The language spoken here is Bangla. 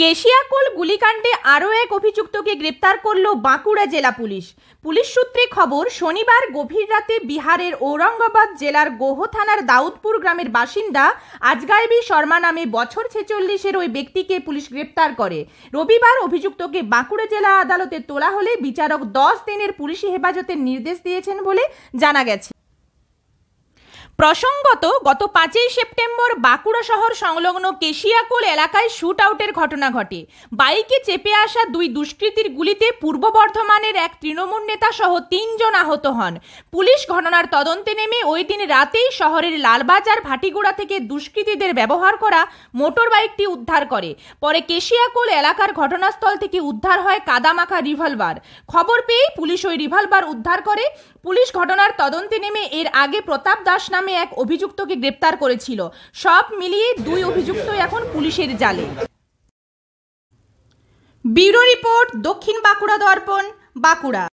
কেশিয়াকোল গুলিকাণ্ডে আরও এক অভিযুক্তকে গ্রেপ্তার করল বাঁকুড়া জেলা পুলিশ পুলিশ সূত্রে খবর শনিবার গভীর রাতে বিহারের ঔরঙ্গাবাদ জেলার গোহ থানার দাউদপুর গ্রামের বাসিন্দা আজগাইবি শর্মা নামে বছর ছেচল্লিশের ওই ব্যক্তিকে পুলিশ গ্রেপ্তার করে রবিবার অভিযুক্তকে বাঁকুড়া জেলা আদালতে তোলা হলে বিচারক দশ দিনের পুলিশি হেফাজতের নির্দেশ দিয়েছেন বলে জানা গেছে প্রসঙ্গত গত পাঁচই সেপ্টেম্বর বাঁকুড়া শহর সংলগ্ন কেশিয়াকোল এলাকায় শ্যুট আউটের ঘটনা ঘটে বাইকে চেপে আসা দুই দুষ্কৃতীর গুলিতে পূর্ব বর্ধমানের এক তৃণমূল নেতা সহ তিনজন আহত হন পুলিশ ঘটনার তদন্তে নেমে ওই দিন রাতেই শহরের লালবাজার ভাটিগুড়া থেকে দুষ্কৃতীদের ব্যবহার করা মোটর বাইকটি উদ্ধার করে পরে কেশিয়াকোল এলাকার ঘটনাস্থল থেকে উদ্ধার হয় কাদামাখা রিভলভার খবর পেয়েই পুলিশ ওই রিভলভার উদ্ধার করে পুলিশ ঘটনার তদন্তে নেমে এর আগে প্রতাপ দাস নাম নামে এক অভিযুক্তকে গ্রেপ্তার করেছিল সব মিলিয়ে দুই অভিযুক্ত এখন পুলিশের জালে ব্যুরো রিপোর্ট দক্ষিণ বাঁকুড়া দর্পণ বাঁকুড়া